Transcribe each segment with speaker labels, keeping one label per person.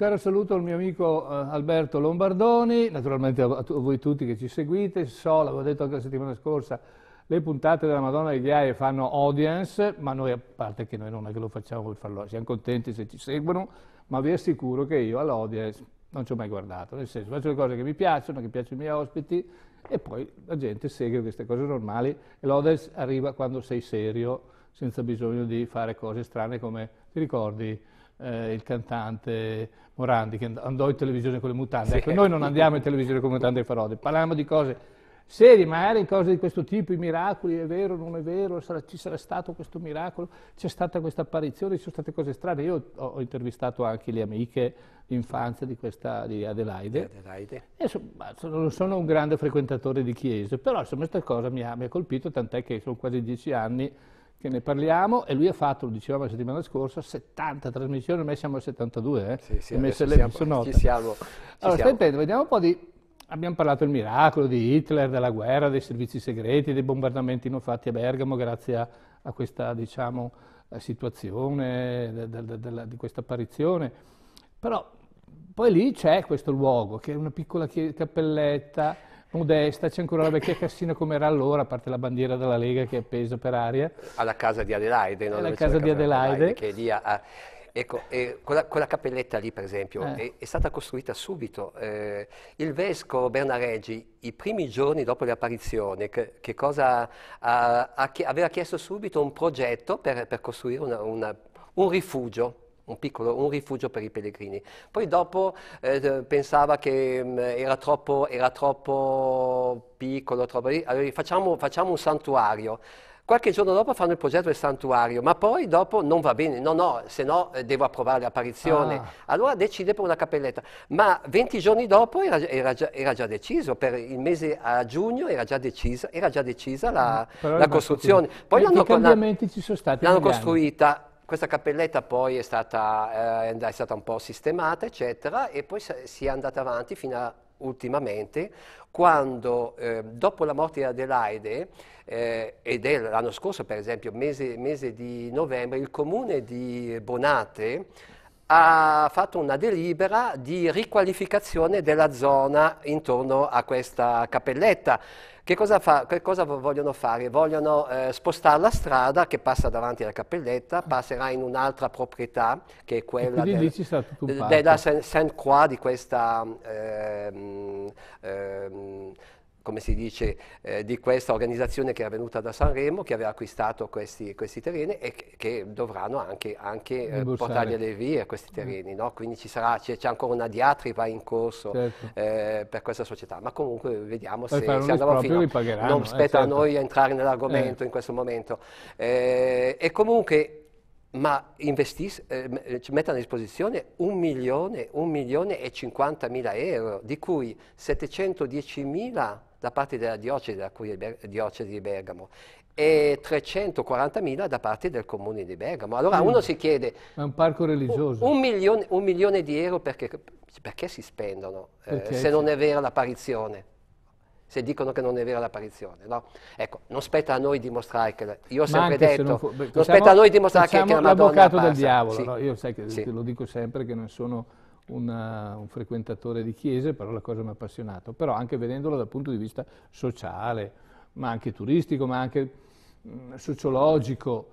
Speaker 1: caro saluto al mio amico eh, Alberto Lombardoni, naturalmente a, a, voi tutti che ci seguite, so, l'avevo detto anche la settimana scorsa, le puntate della Madonna di Ghiaie fanno audience, ma noi, a parte che noi non è che lo facciamo per farlo, siamo contenti se ci seguono, ma vi assicuro che io all'audience non ci ho mai guardato, nel senso faccio le cose che mi piacciono, che piacciono i miei ospiti e poi la gente segue queste cose normali e l'audience arriva quando sei serio, senza bisogno di fare cose strane come ti ricordi eh, il cantante Morandi che andò in televisione con le mutande. Sì. Ecco, noi non andiamo in televisione con le mutande e farode, parliamo di cose serie, magari cose di questo tipo, i miracoli, è vero, non è vero, sarà, ci sarà stato questo miracolo, c'è stata questa apparizione, ci sono state cose strane. Io ho, ho intervistato anche le amiche d'infanzia di, questa, di Adelaide. Di Adelaide. Insomma, non sono un grande frequentatore di chiese, però insomma questa cosa mi ha, mi ha colpito, tant'è che sono quasi dieci anni che ne parliamo e lui ha fatto, lo dicevamo la settimana scorsa, 70 trasmissioni, ormai siamo a 72, eh? Sì, sì, messe siamo, ci siamo, ci allora, siamo. Stai vediamo un po' di... Abbiamo parlato del miracolo, di Hitler, della guerra, dei servizi segreti, dei bombardamenti non fatti a Bergamo grazie a, a questa, diciamo, situazione, de, de, de, di questa apparizione. Però poi lì c'è questo luogo, che è una piccola cappelletta modesta, c'è ancora la vecchia cassina come era allora, a parte la bandiera della Lega che è appesa per aria.
Speaker 2: Alla casa di Adelaide. Alla casa, casa di Adelaide. Adelaide lì a, ecco, eh, quella, quella, cappelletta lì per esempio eh. è, è, stata costruita subito. Eh, il vescovo Bernareggi, i primi giorni dopo l'apparizione, che, che cosa, a, aveva chiesto subito un progetto per, per costruire una, una, un rifugio un, piccolo, un rifugio per i pellegrini. Poi dopo eh, pensava che mh, mm, era, troppo, era troppo piccolo, troppo... Allora, facciamo, facciamo un santuario. Qualche giorno dopo fanno il progetto del santuario, ma poi dopo non va bene, no no, se no eh, devo approvare l'apparizione. Ah. Allora decide per una cappelletta, ma 20 giorni dopo era, era, già, era, già, deciso, per il mese a giugno era già decisa, era già decisa la, mm, la costruzione. Così. Poi l'hanno, cambiamenti
Speaker 1: ci sono stati l'hanno
Speaker 2: costruita questa cappelletta poi è stata, eh, è stata un po' sistemata, eccetera, e poi si è andata avanti fino a ultimamente, quando eh, dopo la morte di Adelaide, eh, ed è l'anno scorso per esempio, mese, mese di novembre, il comune di Bonate ha fatto una delibera di riqualificazione della zona intorno a questa cappelletta. Che cosa, fa, che cosa vogliono fare? Vogliono eh, spostare la strada che passa davanti alla cappelletta, passerà in un'altra proprietà che è quella del, della Saint-Croix di questa... Ehm, ehm, come si dice, eh, di questa organizzazione che era venuta da Sanremo, che aveva acquistato questi, questi terreni e che, che dovranno anche, anche eh, portarli alle vie questi terreni. Mm. No? Quindi c'è, ancora una diatriba in corso certo. eh, per questa società, ma comunque vediamo se, se a fino. Non spetta eh, certo. a noi entrare nell'argomento eh. in questo momento. Eh, e comunque ma investis- ehm, eh, mette a disposizione 1 milione, 1 milione e 50 mila euro, di cui 710 mila da parte della diocesi, da diocesi di Bergamo e 340.000 da parte del comune di Bergamo. Allora mm. uno si chiede...
Speaker 1: È un parco religioso.
Speaker 2: Un, un, milione, un milione, di euro perché, perché si spendono eh, perché eh, se non è vera l'apparizione? se dicono che non è vera l'apparizione. No? Ecco, non spetta a noi dimostrare che... io ho sempre detto, non, fu, beh, spetta a noi dimostrare che, che la Madonna l'avvocato del diavolo, sì. no? io sai che sì.
Speaker 1: lo dico sempre che non sono una, uh, un frequentatore di chiese, però la cosa mi ha appassionato, però anche vedendolo dal punto di vista sociale, ma anche turistico, ma anche mh, mm, sociologico,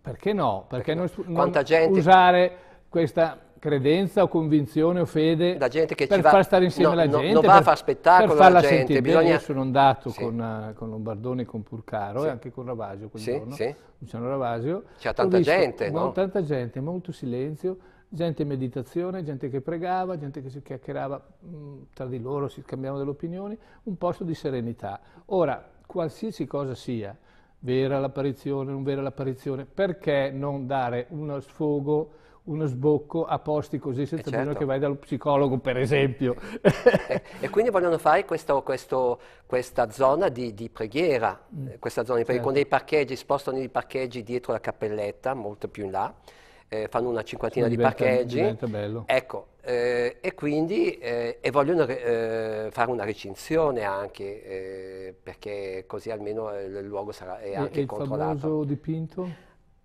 Speaker 1: perché no? Perché, perché non, no. non usare questa credenza o convinzione o fede la gente che per va, far stare insieme no, la gente, non va per, a far spettacolo per farla la gente, sentire bisogna... Io sono andato sì. con, eh, con, Lombardone con Purcaro sì. e anche con Ravasio quel sì, giorno, sì. Luciano Ravasio. C'era tanta visto, gente, no? Tanta gente, molto silenzio, gente in meditazione, gente che pregava, gente che si chiacchierava mh, mm, tra di loro, si scambiava delle opinioni, un posto di serenità. Ora, qualsiasi cosa sia, vera l'apparizione, non vera l'apparizione, perché non dare uno sfogo uno sbocco a posti così senza eh, certo. bisogno che vai dallo psicologo, per esempio.
Speaker 2: Eh, e, quindi vogliono fare questo, questo, questa zona di, di preghiera, mm. Eh, zona di preghiera certo. con dei parcheggi, spostano i parcheggi dietro la cappelletta, molto più in là. Eh, fanno una cinquantina diventa, di parcheggi. bello. Ecco, eh, e quindi eh, e vogliono fare una recinzione anche, perché così almeno il luogo sarà, è anche e, controllato. E il
Speaker 1: famoso dipinto?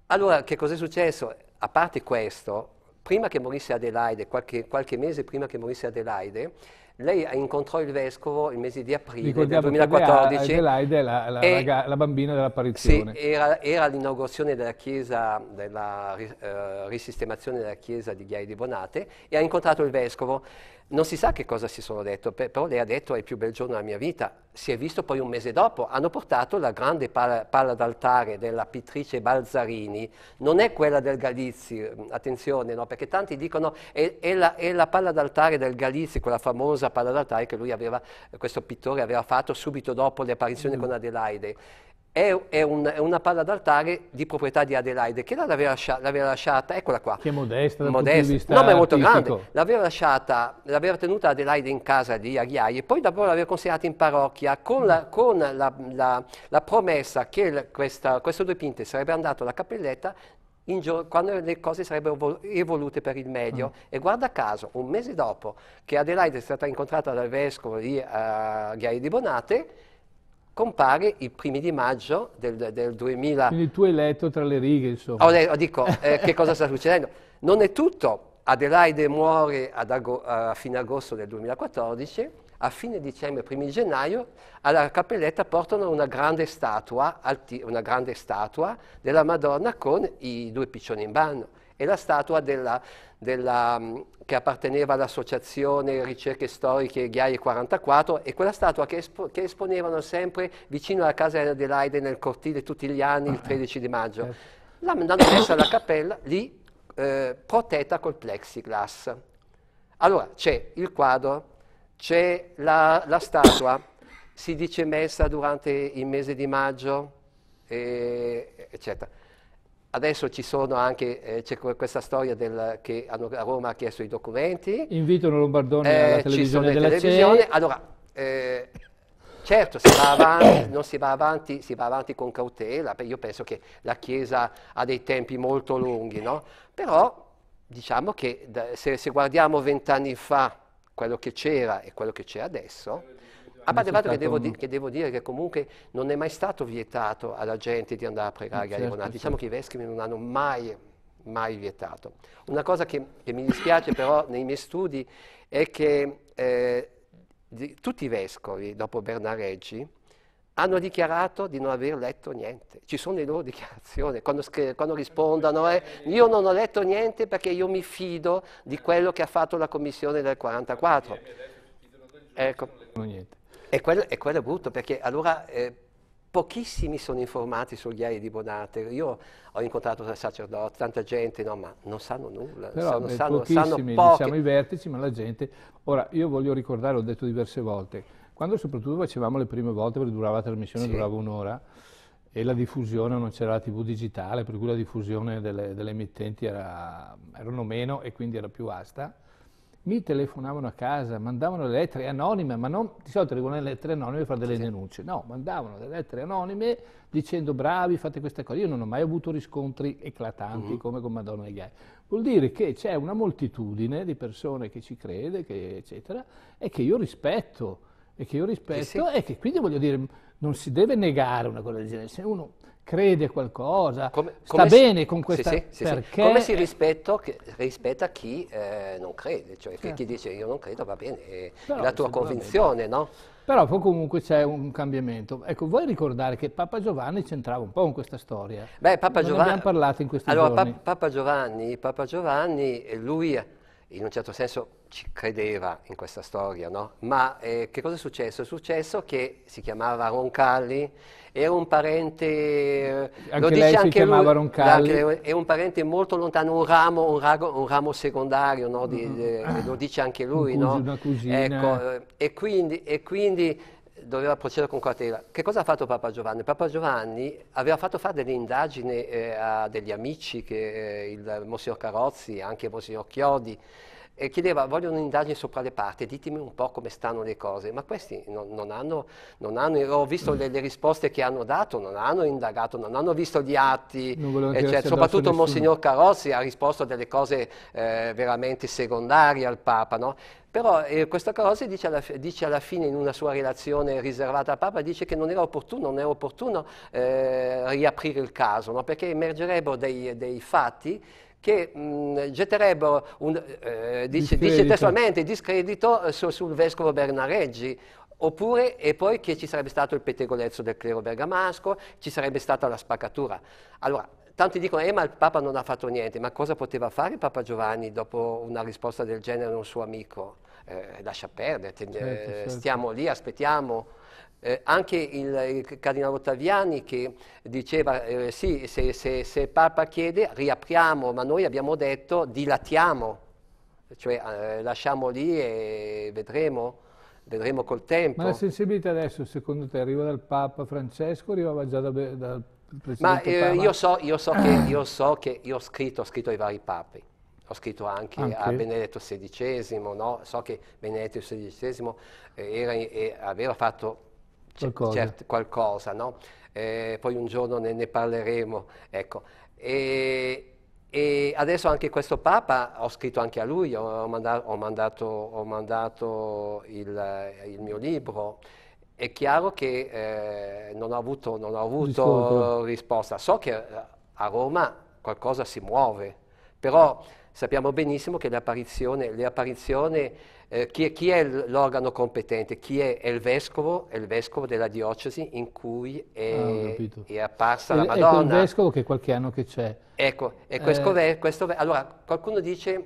Speaker 2: Allora, che cos'è successo? a parte questo, prima che morisse Adelaide, qualche, qualche mese prima che morisse Adelaide, lei incontrò il vescovo il mese di aprile Ricordiamo del 2014. Adelaide
Speaker 1: è la, la, raga, la bambina dell'apparizione.
Speaker 2: Sì, era, era l'inaugurazione della chiesa, della uh, risistemazione della chiesa di Ghiai di Bonate e ha incontrato il vescovo. Non si sa che cosa si sono detto, però lei ha detto è il più bel giorno della mia vita. Si è visto poi un mese dopo, hanno portato la grande palla, palla d'altare della pittrice Balzarini, non è quella del Galizzi, attenzione, no? perché tanti dicono è, è, la, è la, palla d'altare del Galizzi, quella famosa palla d'altare che lui aveva, questo pittore aveva fatto subito dopo le apparizioni mm. con Adelaide è, è, un, è, una palla d'altare di proprietà di Adelaide, che l'aveva lasciata, l'aveva lasciata, eccola qua.
Speaker 1: Che modesta, dal modesta. punto di vista No, ma è molto artistico. grande.
Speaker 2: L'aveva lasciata, l'aveva tenuta Adelaide in casa di Aghiai e poi dopo l'aveva consegnata in parrocchia con la, con la, la, la promessa che il, questa, questo due pinte sarebbe andato alla cappelletta Gio- quando le cose sarebbero evolute per il meglio. Mm. E guarda caso, un mese dopo che Adelaide è stata incontrata dal vescovo di uh, eh, Ghiaia di Bonate, compare il primo di maggio del, del 2000.
Speaker 1: Quindi tu hai letto tra le righe, insomma. Ho
Speaker 2: dico, eh, che cosa sta succedendo. Non è tutto. Adelaide muore ad ago, a fine agosto del 2014, a fine dicembre, primi gennaio, alla cappelletta portano una grande statua, una grande statua della Madonna con i due piccioni in banno e la statua della, della, mm, che apparteneva all'Associazione Ricerche Storiche Ghiaie 44 e quella statua che, espo, che, esponevano sempre vicino alla casa Adelaide nel cortile tutti gli anni, il 13 ah, di maggio. Eh. L'hanno messa alla cappella lì eh, protetta col plexiglass. Allora c'è il quadro, c'è la, la statua, si dice messa durante il mese di maggio, e, eccetera. Adesso ci sono anche, eh, c'è questa storia del, che hanno, a Roma ha chiesto i documenti.
Speaker 1: Invitano Lombardoni eh, alla televisione della televisione. CEI.
Speaker 2: Allora, eh, certo, si va avanti, non si va avanti, si va avanti con cautela, io penso che la Chiesa ha dei tempi molto lunghi, no? Però diciamo che se, se guardiamo vent'anni fa quello che c'era e quello che c'è adesso a parte il fatto che devo, di, che devo, dire che comunque non è mai stato vietato alla gente di andare a pregare certo, a Ionati, diciamo certo. che i vescovi non hanno mai, mai vietato. Una cosa che, che mi dispiace però nei miei studi è che eh, di, tutti i vescovi, dopo Bernareggi, hanno dichiarato di non aver letto niente. Ci sono le loro dichiarazioni, quando, quando rispondono eh, io non ho letto niente perché io mi fido di quello che ha fatto la commissione del 44. Ecco. E quello, e quello è brutto perché allora eh, pochissimi sono informati sugli ghiaio di Bonate. Io ho incontrato sacerdoti, tanta gente, no, ma non sanno nulla. Però sanno, eh, sanno, pochissimi, sanno diciamo i
Speaker 1: vertici, ma la gente... Ora, io voglio ricordare, l'ho detto diverse volte, quando soprattutto facevamo le prime volte, perché durava la trasmissione, sì. durava un'ora, e la diffusione non c'era la tv digitale, per cui la diffusione delle, delle emittenti era, erano meno e quindi era più vasta mi telefonavano a casa, mandavano le lettere anonime, ma non di solito arrivano le lettere anonime per fare delle sì. denunce, no, mandavano le lettere anonime dicendo bravi, fate questa cosa. Io non ho mai avuto riscontri eclatanti uh-huh. come con Madonna e Gai. Vuol dire che c'è una moltitudine di persone che ci crede, che, eccetera, e che io rispetto, e che io rispetto, sì, sì. e che quindi voglio dire non si deve negare una cosa del genere. Se uno crede qualcosa, come, sta come bene con questa... Sì, sì, perché... Sì. Come si
Speaker 2: rispetta, rispetta chi eh, non crede, cioè certo. chi dice io non credo va bene, eh, è Però, la tua convinzione, no?
Speaker 1: Però poi comunque c'è un cambiamento. Ecco, vuoi ricordare che Papa Giovanni c'entrava un po' in questa storia? Beh, Papa non Giovanni... abbiamo parlato in questi allora, giorni. Allora,
Speaker 2: pa Papa Giovanni, Papa Giovanni, lui in un certo senso ci credeva in questa storia, no? Ma eh, che cosa è successo? È successo che si chiamava Roncalli, era un parente, eh, lo dice anche lui, Roncalli. è un parente molto lontano, un ramo, un rago, un ramo secondario, no? Di, mm. eh, lo dice anche lui, un no? Una cugina. Ecco, eh, e quindi, e quindi doveva procedere con cautela. Che cosa ha fatto Papa Giovanni? Papa Giovanni aveva fatto fare delle indagini eh, a degli amici, che, eh, il Monsignor Carozzi, anche il Monsignor Chiodi, e chiedeva voglio un'indagine sopra le parti, ditemi un po' come stanno le cose, ma questi non, non, hanno, non hanno, ho visto le, le, risposte che hanno dato, non hanno indagato, non hanno visto gli atti, cioè, soprattutto Monsignor Carossi ha risposto a delle cose eh, veramente secondarie al Papa, no? Però eh, questo Carozzi dice alla, dice alla, fine in una sua relazione riservata al Papa, dice che non era opportuno, non era opportuno eh, riaprire il caso, no? perché emergerebbero dei, dei fatti che mh, mm, getterebbero, un, eh, eh dice, dice, testualmente, discredito eh, su, sul vescovo Bernareggi. Oppure, e poi che ci sarebbe stato il pettegolezzo del clero bergamasco, ci sarebbe stata la spaccatura. Allora, tanti dicono, eh ma il Papa non ha fatto niente, ma cosa poteva fare Papa Giovanni dopo una risposta del genere a un suo amico? Eh, lascia perdere, eh, certo, certo. stiamo lì, aspettiamo. Eh, anche il, il, cardinale Ottaviani che diceva eh, sì, se, se, se, il Papa chiede riapriamo, ma noi abbiamo detto dilatiamo, cioè eh, lasciamo lì e vedremo, vedremo col tempo. Ma la
Speaker 1: sensibilità adesso secondo te arriva dal Papa Francesco, arrivava già da, dal Presidente Ma eh, Papa? Io,
Speaker 2: so, io, so che, io so che io ho scritto, ho scritto ai vari papi ho scritto anche, anche, a Benedetto XVI, no? so che Benedetto XVI eh, era, era, aveva fatto
Speaker 1: cioè, qualcosa, certo,
Speaker 2: qualcosa no? eh, poi un giorno ne, ne parleremo. Ecco. E, e, adesso anche questo Papa, ho scritto anche a lui, ho, mandato, ho mandato, ho mandato il, il mio libro. È chiaro che eh, non ho avuto, non ho avuto risposta. So che eh, a Roma qualcosa si muove, però sappiamo benissimo che le apparizioni, le apparizioni eh, chi, è, chi, è l'organo competente? Chi è? è il vescovo? È il vescovo della diocesi in cui è, ah, è apparsa e, la Madonna. È quel
Speaker 1: vescovo che qualche anno che c'è.
Speaker 2: Ecco, e questo, eh. questo, allora qualcuno dice,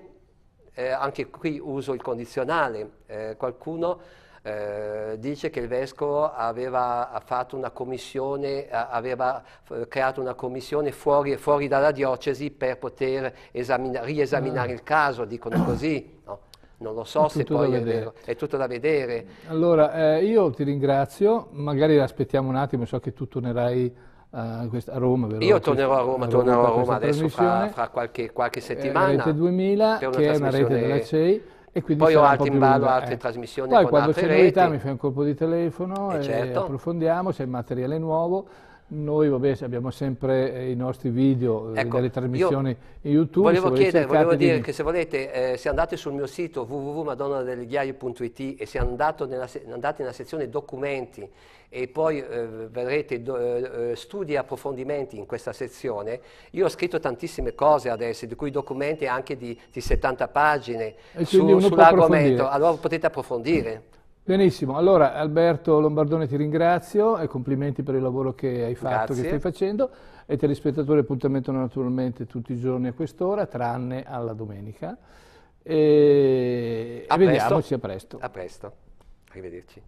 Speaker 2: eh, anche qui uso il condizionale, eh, qualcuno eh, dice che il vescovo aveva fatto una commissione, aveva creato una commissione fuori, fuori dalla diocesi per poter riesaminare ah. il caso, dicono così. No? non lo so se poi è vero, è tutto da vedere.
Speaker 1: Allora, eh, io ti ringrazio, magari aspettiamo un attimo, so che tu tornerai eh, a, a Roma. Vero? Io tornerò a Roma, a Roma tornerò a Roma adesso fra,
Speaker 2: fra qualche, qualche, eh, settimana. Rete 2000, che è una rete della CEI. E quindi Poi ho altri in ballo, lunga, altre eh. trasmissioni Poi quando c'è novità mi
Speaker 1: fai un colpo di telefono e, eh, e certo. approfondiamo, se il materiale è nuovo. Noi vabbè, abbiamo sempre eh, i nostri video, eh, ecco, delle trasmissioni in YouTube. Volevo chiedere, volevo dire di... che
Speaker 2: se volete, eh, se andate sul mio sito www.madonnadelghiaio.it e se andate nella, andate nella, sezione documenti e poi eh, vedrete do, eh, eh, studi e approfondimenti in questa sezione, io ho scritto tantissime cose adesso, di cui documenti anche di, di 70 pagine su, sull'argomento, allora potete approfondire.
Speaker 1: Benissimo, allora Alberto Lombardone ti ringrazio e complimenti per il lavoro che hai fatto, Grazie. che stai facendo e telespettatori appuntamento naturalmente tutti i giorni a quest'ora tranne alla domenica e, a e vediamoci a presto. A presto, arrivederci.